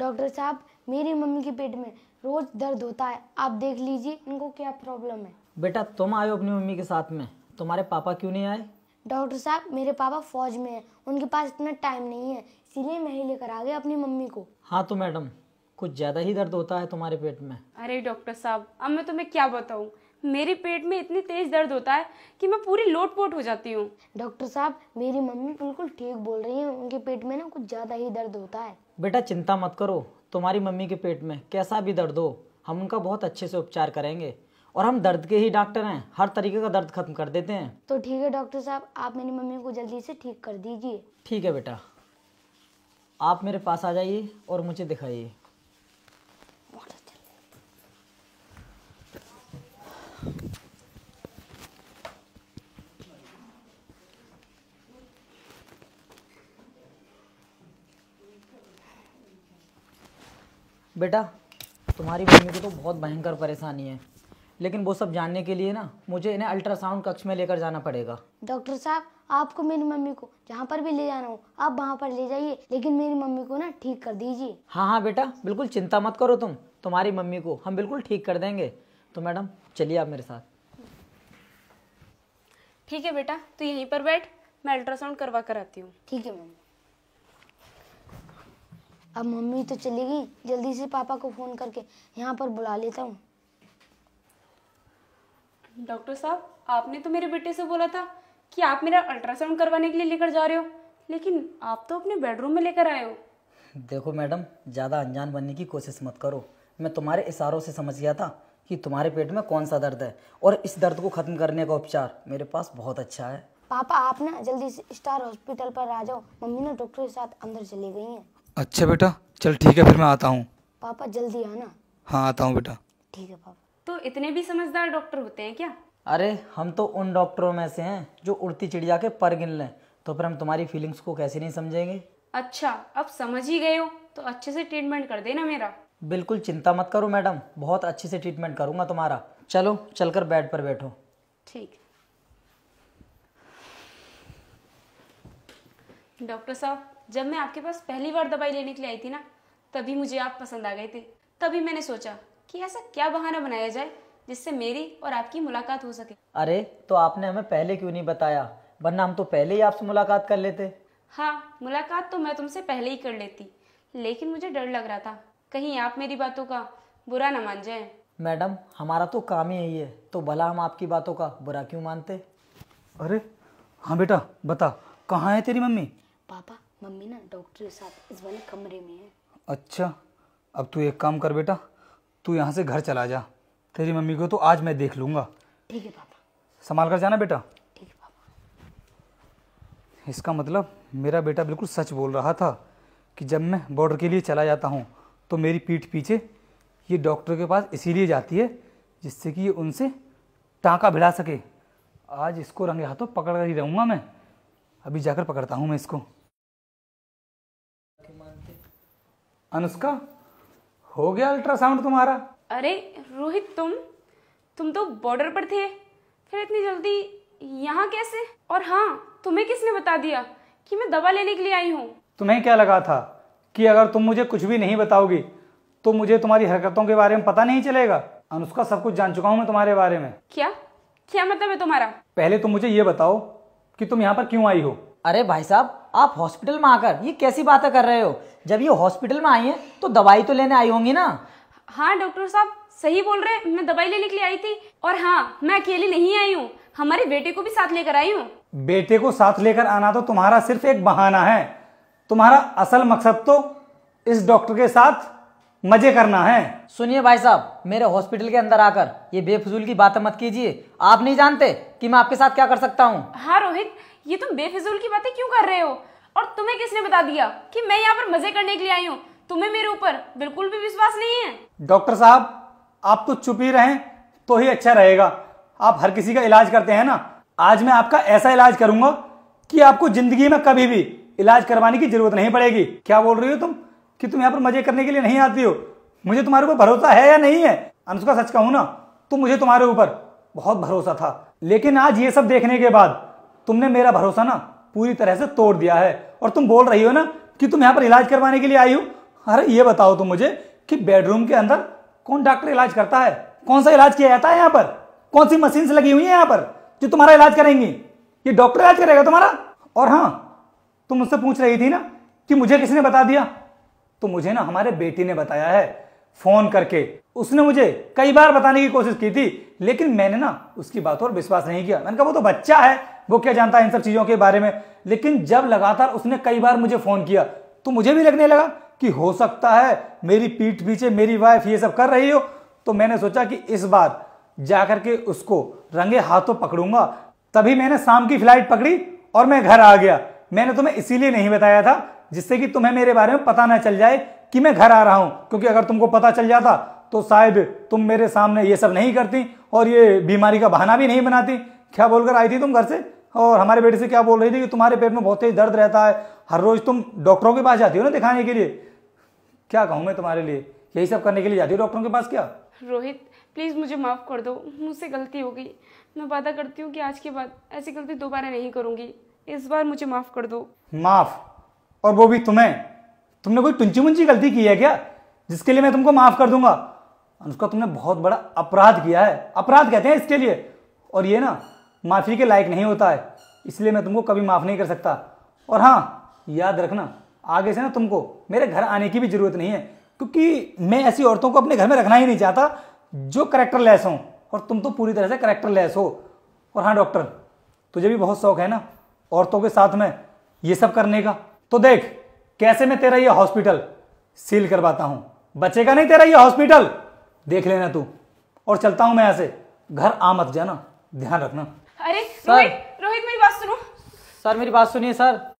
doctor साहब मेरी mummy के पेट में रोज दर्द होता है आप देख लीजिए इनको क्या प्रॉब्लम है बेटा तुम आयो अपनी मम्मी के साथ में तुम्हारे पापा क्यों नहीं आए डॉक्टर साहब मेरे पापा फौज में हैं उनके पास इतना टाइम नहीं है इसीलिए मैं ही लेकर आ गया अपनी मम्मी को हाँ तो मैडम कुछ ज़्यादा ही दर्द होता है तुम्हारे पेट में अरे डॉक्टर साहब अब मैं तुम्हें क्या बताऊँ मेरे पेट में इतनी तेज दर्द होता है कि मैं पूरी लोट पोट हो जाती हूँ डॉक्टर साहब मेरी मम्मी बिल्कुल ठीक बोल रही है उनके पेट में ना कुछ ज़्यादा ही दर्द होता है बेटा चिंता मत करो तुम्हारी मम्मी के पेट में कैसा भी दर्द हो हम उनका बहुत अच्छे से उपचार करेंगे और हम दर्द के ही डॉक्टर हैं हर तरीके का दर्द खत्म कर देते हैं तो ठीक है डॉक्टर साहब आप मेरी मम्मी को जल्दी से ठीक कर दीजिए ठीक है बेटा आप मेरे पास आ जाइए और मुझे दिखाइए बेटा तुम्हारी मम्मी को तो बहुत भयंकर परेशानी है लेकिन वो सब जानने के लिए ना मुझे इन्हें अल्ट्रासाउंड कक्ष में लेकर जाना पड़ेगा डॉक्टर साहब आपको मेरी मम्मी को जहाँ पर भी ले जाना हो आप वहाँ पर ले जाइए लेकिन मेरी मम्मी को ना ठीक कर दीजिए हाँ हाँ बेटा बिल्कुल चिंता मत करो तुम तुम्हारी मम्मी को हम बिल्कुल ठीक कर देंगे तो मैडम चलिए आप मेरे साथ ठीक है बेटा तू यहीं पर बैठ मैं अल्ट्रासाउंड करवा कर आती हूँ ठीक है मैम अब मम्मी तो चली गई जल्दी से पापा को फ़ोन करके यहाँ पर बुला लेता हूँ डॉक्टर साहब आपने तो मेरे बेटे से बोला था कि आप मेरा अल्ट्रासाउंड करवाने के लिए लेकर जा रहे हो लेकिन आप तो अपने बेडरूम में लेकर आए हो देखो मैडम ज़्यादा अनजान बनने की कोशिश मत करो मैं तुम्हारे इशारों से समझ गया था कि तुम्हारे पेट में कौन सा दर्द है और इस दर्द को ख़त्म करने का उपचार मेरे पास बहुत अच्छा है पापा आप ना जल्दी से स्टार हॉस्पिटल पर आ जाओ मम्मी ना डॉक्टर के साथ अंदर चली गई हैं अच्छा बेटा चल ठीक है फिर मैं आता हूँ पापा जल्दी आना हाँ आता हूँ बेटा ठीक है पापा तो इतने भी समझदार डॉक्टर होते हैं क्या अरे हम तो उन डॉक्टरों में से हैं जो उड़ती चिड़िया के पर गिन लें तो फिर हम तुम्हारी फीलिंग्स को कैसे नहीं समझेंगे अच्छा अब समझ ही गए हो तो अच्छे से ट्रीटमेंट कर देना मेरा बिल्कुल चिंता मत करो मैडम बहुत अच्छे से ट्रीटमेंट करूंगा तुम्हारा चलो चलकर बेड पर बैठो ठीक डॉक्टर साहब जब मैं आपके पास पहली बार दवाई लेने के लिए आई थी ना तभी मुझे आप पसंद आ गए थे तभी मैंने सोचा कि ऐसा क्या बहाना बनाया जाए जिससे मेरी और आपकी मुलाकात हो सके अरे तो आपने हमें पहले क्यों नहीं बताया वरना हम तो पहले ही आपसे मुलाकात कर लेते हाँ मुलाकात तो मैं तुमसे पहले ही कर लेती लेकिन मुझे डर लग रहा था कहीं आप मेरी बातों का बुरा ना मान जाए मैडम हमारा तो काम ही यही है तो भला हम आपकी बातों का बुरा क्यों मानते अरे हाँ बेटा बता कहाँ है तेरी मम्मी पापा मम्मी ना डॉक्टर के साथ इस वाले कमरे में है अच्छा अब तू एक काम कर बेटा तू यहाँ से घर चला जा तेरी मम्मी को तो आज मैं देख लूंगा ठीक है पापा संभाल कर जाना बेटा ठीक है पापा इसका मतलब मेरा बेटा बिल्कुल सच बोल रहा था कि जब मैं बॉर्डर के लिए चला जाता हूँ तो मेरी पीठ पीछे ये डॉक्टर के पास इसीलिए जाती है जिससे कि ये उनसे टाँका भिड़ा सके आज इसको रंगे हाथों पकड़ कर ही रहूँगा मैं अभी जाकर पकड़ता हूँ मैं इसको अनुष्का हो गया अल्ट्रासाउंड तुम्हारा अरे रोहित तुम तुम तो बॉर्डर पर थे फिर इतनी जल्दी यहाँ कैसे और हाँ तुम्हें किसने बता दिया कि मैं दवा लेने के लिए आई हूँ तुम्हें क्या लगा था कि अगर तुम मुझे कुछ भी नहीं बताओगी तो मुझे तुम्हारी हरकतों के बारे में पता नहीं चलेगा अनुष्का सब कुछ जान चुका हूँ मैं तुम्हारे बारे में क्या क्या मतलब है तुम्हारा पहले तुम मुझे ये बताओ कि तुम यहाँ पर क्यों आई हो अरे भाई साहब आप हॉस्पिटल में आकर ये कैसी बातें कर रहे हो जब ये हॉस्पिटल में आई है तो दवाई तो लेने आई होंगी ना हाँ डॉक्टर साहब सही बोल रहे मैं दवाई लेने के लिए आई थी और हाँ मैं अकेली नहीं आई हूँ हमारे बेटे को भी साथ लेकर आई हूँ बेटे को साथ लेकर आना तो तुम्हारा सिर्फ एक बहाना है तुम्हारा असल मकसद तो इस डॉक्टर के साथ मजे करना है सुनिए भाई साहब मेरे हॉस्पिटल के अंदर आकर ये बेफजूल की बातें मत कीजिए आप नहीं जानते कि मैं आपके साथ क्या कर सकता हूँ हाँ रोहित ये तुम बेफिजूल की बातें क्यों कर रहे हो और तुम्हें किसने बता दिया कि मैं यहाँ पर मजे करने के लिए आई हूँ तुम्हें मेरे ऊपर बिल्कुल भी विश्वास नहीं है डॉक्टर साहब आप तो चुप ही रहे तो ही अच्छा रहेगा आप हर किसी का इलाज करते हैं ना आज मैं आपका ऐसा इलाज करूंगा कि आपको जिंदगी में कभी भी इलाज करवाने की जरूरत नहीं पड़ेगी क्या बोल रही हो तुम कि तुम यहाँ पर मजे करने के लिए नहीं आती हो मुझे तुम्हारे ऊपर भरोसा है या नहीं है अनुष्का सच कहूँ ना तो मुझे तुम्हारे ऊपर बहुत भरोसा था लेकिन आज ये सब देखने के बाद तुमने मेरा भरोसा ना पूरी तरह से तोड़ दिया है और तुम बोल रही हो ना कि तुम यहाँ पर इलाज करवाने के लिए आई हो अरे ये बताओ तुम मुझे कि बेडरूम के अंदर कौन डॉक्टर इलाज करता है कौन सा इलाज किया जाता है यहाँ पर कौन सी मशीन लगी हुई है यहाँ पर जो तुम्हारा इलाज करेंगी ये डॉक्टर इलाज करेगा तुम्हारा और हाँ तुम मुझसे पूछ रही थी ना कि मुझे किसने बता दिया तो मुझे ना हमारे बेटी ने बताया है फोन करके उसने मुझे कई बार बताने की कोशिश की थी लेकिन मैंने ना उसकी बातों पर विश्वास नहीं किया मैंने कहा वो तो बच्चा है वो क्या जानता है इन सब चीज़ों के बारे में लेकिन जब लगातार उसने कई बार मुझे फ़ोन किया तो मुझे भी लगने लगा कि हो सकता है मेरी पीठ पीछे मेरी वाइफ ये सब कर रही हो तो मैंने सोचा कि इस बार जाकर के उसको रंगे हाथों पकड़ूंगा तभी मैंने शाम की फ्लाइट पकड़ी और मैं घर आ गया मैंने तुम्हें इसीलिए नहीं बताया था जिससे कि तुम्हें मेरे बारे में पता ना चल जाए कि मैं घर आ रहा हूं क्योंकि अगर तुमको पता चल जाता तो शायद तुम मेरे सामने ये सब नहीं करती और ये बीमारी का बहाना भी नहीं बनाती क्या बोलकर आई थी तुम घर से और हमारे बेटे से क्या बोल रही थी कि तुम्हारे पेट में बहुत तेज दर्द रहता है हर रोज तुम डॉक्टरों के पास जाती हो ना दिखाने के लिए क्या कहूँ मैं तुम्हारे लिए यही सब करने के लिए जाती हो डॉक्टरों के पास क्या रोहित प्लीज़ मुझे माफ़ कर दो मुझसे गलती हो गई मैं वादा करती हूँ कि आज के बाद ऐसी गलती दोबारा नहीं करूँगी इस बार मुझे माफ़ कर दो माफ़ और वो भी तुम्हें तुमने कोई टुंची मुंची गलती की है क्या जिसके लिए मैं तुमको माफ कर दूंगा अनुष्का तुमने बहुत बड़ा अपराध किया है अपराध कहते हैं इसके लिए और ये ना माफ़ी के लायक नहीं होता है इसलिए मैं तुमको कभी माफ़ नहीं कर सकता और हाँ याद रखना आगे से ना तुमको मेरे घर आने की भी ज़रूरत नहीं है क्योंकि मैं ऐसी औरतों को अपने घर में रखना ही नहीं चाहता जो करैक्टर लेस हों और तुम तो पूरी तरह से करैक्टर लेस हो और हाँ डॉक्टर तुझे भी बहुत शौक है ना औरतों के साथ में ये सब करने का तो देख कैसे मैं तेरा ये हॉस्पिटल सील करवाता हूं बचेगा नहीं तेरा ये हॉस्पिटल देख लेना तू और चलता हूं मैं ऐसे घर आ मत जाना ध्यान रखना अरे रोहित रोहित मेरी बात सुनो सर मेरी बात सुनिए सर